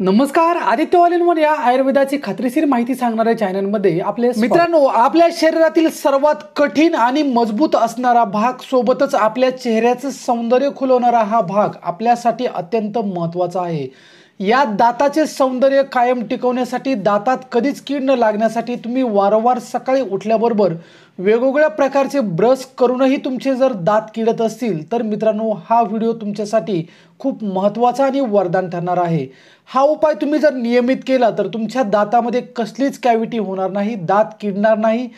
नमस्कार आदित्य या आयुर्वेदाची खात्रीशीर माहिती सांगणाऱ्या चॅनलमध्ये आपले मित्रांनो आपल्या शरीरातील सर्वात कठीण आणि मजबूत असणारा भाग सोबतच आपल्या चेहऱ्याचं सौंदर्य खुलवणारा हा भाग आपल्यासाठी अत्यंत महत्त्वाचा आहे या दाताचे सौंदर्य कायम टिकवण्यासाठी दातात कधीच कीड न लागण्यासाठी तुम्ही वारंवार सकाळी उठल्याबरोबर वेगवेगळ्या प्रकारचे ब्रश करूनही तुमचे जर दात किडत असतील तर मित्रांनो हा व्हिडिओ तुमच्यासाठी खूप महत्त्वाचा आणि वरदान ठरणार आहे हा उपाय तुम्ही जर नियमित केला तर तुमच्या दातामध्ये कसलीच कॅविटी होणार नाही दात किडणार नाही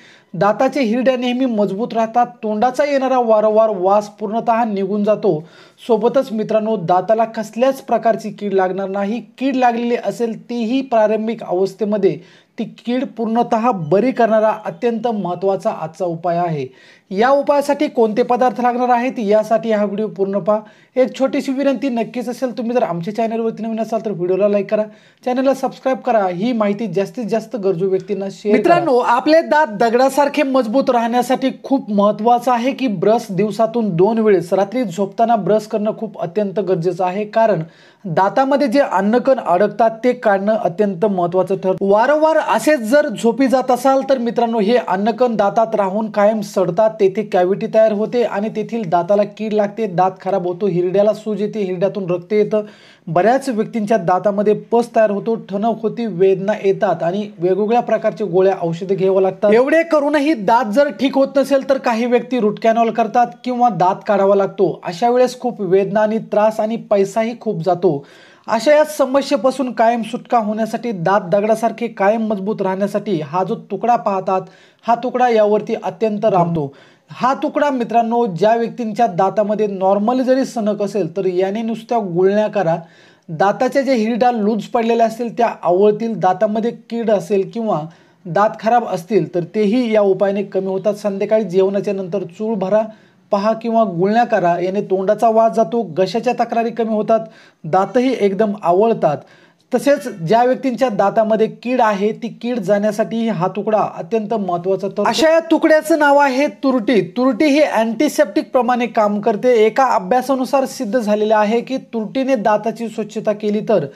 दाताचे हिरड्या नेहमी मजबूत राहतात तोंडाचा येणारा वारंवार वास पूर्णतः निघून जातो सोबतच मित्रांनो दाताला कसल्याच प्रकारची कीड लागणार नाही कीड लागलेली असेल तीही प्रारंभिक अवस्थेमध्ये ती कीड पूर्णतः बरी करणारा अत्यंत महत्त्वाचा आजचा उपाय आहे या उपायासाठी कोणते पदार्थ लागणार आहेत यासाठी हा व्हिडिओ पूर्ण पहा एक छोटीशी विनंती नक्कीच असेल तुम्ही जर आमच्या चॅनलवरती नवीन असाल तर व्हिडिओला लाईक करा चॅनलला सबस्क्राईब करा ही माहिती जास्तीत जास्त गरजू व्यक्तींना शेअर मित्रांनो आपले दात दगडासारखे मजबूत राहण्यासाठी खूप महत्वाचं आहे की ब्रश दिवसातून दोन वेळेस रात्री झोपताना ब्रश करणं खूप अत्यंत गरजेचं आहे कारण दातामध्ये जे अन्नकण अडकतात ते काढणं अत्यंत महत्वाचं ठर वारंवार असेच जर झोपी जात असाल तर मित्रांनो हे अन्नकण दातात राहून कायम सडतात तेथे कॅव्हिटी तयार होते आणि तेथील दाताला कीड लागते दात खराब होतो हिरड्याला सूज येते हिरड्यातून रक्त येतं बऱ्याच व्यक्तींच्या दातामध्ये पस तयार होतो ठणक होती वेदना येतात आणि वेगवेगळ्या प्रकारचे गोळ्या औषधे घ्यावं लागतात एवढे करूनही दात जर ठीक होत नसेल तर काही व्यक्ती रुटकॅनॉल करतात किंवा दात काढावा लागतो अशा वेळेस खूप वेदना आणि त्रास आणि पैसाही खूप जातो अशा या समस्येपासून कायम सुटका होण्यासाठी दात दगडासारखे कायम मजबूत राहण्यासाठी हा जो तुकडा पाहतात हा तुकडा यावरती अत्यंत राबतो हा तुकडा मित्रांनो ज्या व्यक्तींच्या दातामध्ये नॉर्मल जरी सनक असेल तर याने नुसत्या गुळण्या करा दाताच्या ज्या हिरडा लूज पडलेल्या असतील त्या आवळतील दातामध्ये कीड असेल किंवा दात खराब असतील तर तेही या उपायाने कमी होतात संध्याकाळी जेवणाच्या नंतर चूळ भरा पहा किंवा गुळण्या करा याने तोंडाचा वास जातो घशाच्या तक्रारी कमी होतात दातही एकदम आवळतात तसेच ज्या व्यक्तींच्या दातामध्ये कीड आहे ती कीड जाण्यासाठी हा तुकडा अत्यंत महत्वाचा तर अशा या तुकड्याचं नाव आहे तुरटी तुरटी ही अँटीसेप्टिक प्रमाणे काम करते एका अभ्यासानुसार सिद्ध झालेलं आहे की तुरटीने दाताची स्वच्छता केली तर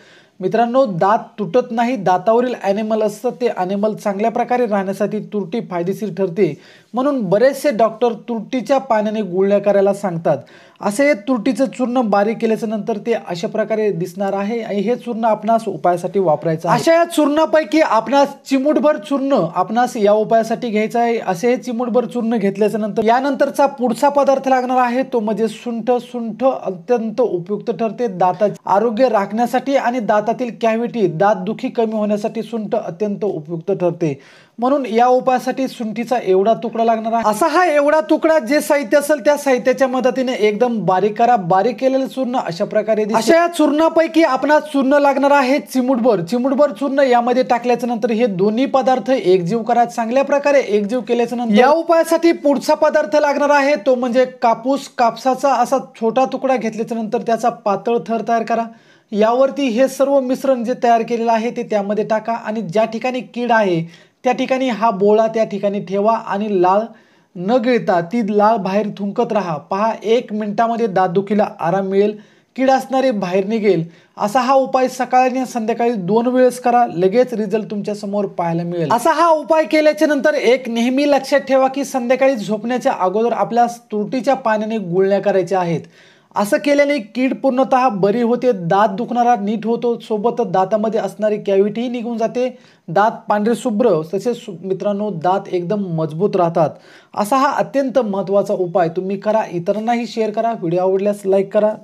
मित्रांनो दात तुटत नाही दातावरील ॲनिमल असतं ते ॲनिमल चांगल्या प्रकारे राहण्यासाठी तुरटी फायदेशीर ठरते म्हणून बरेचसे डॉक्टर तुरटीच्या पाण्याने गुळण्या करायला सांगतात असे हे तुरटीचं चूर्ण बारीक केल्याच्या नंतर ते अशा प्रकारे दिसणार आहे आणि हे चूर्ण आपणास उपायासाठी वापरायचं अशा या चूर्णापैकी आपणास चिमूटभर चूर्ण आपणास या उपायासाठी घ्यायचं आहे असे हे चिमूटभर चूर्ण घेतल्याच्या नंतर यानंतरचा पुढचा पदार्थ लागणार आहे तो म्हणजे सुंठ सुंठ अत्यंत उपयुक्त ठरते दाताचे आरोग्य राखण्यासाठी आणि दातातील कॅव्हिटी दात दुखी कमी होण्यासाठी सुंठ अत्यंत उपयुक्त ठरते म्हणून या उपायासाठी सुंठीचा एवढा तुकडा लागणार आहे असा हा एवढा तुकडा जे साहित्य असेल त्या साहित्याच्या मदतीने एकदम बारीक करा बारीक केलेलं चूर्ण अशा प्रकारे अशा या चूर्णापैकी आपण चूर्ण लागणार आहे चिमुटभर चिमुटभर चूर्ण यामध्ये टाकल्याच्या नंतर हे दोन्ही पदार्थ एकजीव करा चांगल्या प्रकारे एकजीव केल्याच्या नंतर या उपायासाठी पुढचा पदार्थ लागणार आहे तो म्हणजे कापूस कापसाचा असा छोटा तुकडा घेतल्याच्या नंतर त्याचा पातळ थर तयार करा यावरती हे सर्व मिश्रण जे तयार केलेलं आहे ते त्यामध्ये टाका आणि ज्या ठिकाणी कीड आहे त्या ठिकाणी हा बोळा त्या ठिकाणी ठेवा आणि लाळ न गिळता ती लाळ बाहेर थुंकत राहा पहा एक मिनिटामध्ये दातदुखीला आराम मिळेल कीड असणारे बाहेर निघेल असा हा उपाय सकाळी आणि संध्याकाळी दोन वेळेस करा लगेच रिझल्ट तुमच्या समोर पाहायला मिळेल असा हा उपाय केल्याच्या नंतर एक नेहमी लक्षात ठेवा की संध्याकाळी झोपण्याच्या अगोदर आपल्या तुरटीच्या पाण्याने गुळण्या करायच्या आहेत असं केल्याने कीड पूर्णतः बरी होते दात दुखणारा नीट होतो सोबतच दातामध्ये असणारी कॅव्हिटीही निघून जाते दात पांढरे शुभ्र तसेच मित्रांनो दात एकदम मजबूत राहतात असा हा अत्यंत महत्त्वाचा उपाय तुम्ही करा इतरांनाही शेअर करा व्हिडिओ आवडल्यास लाईक करा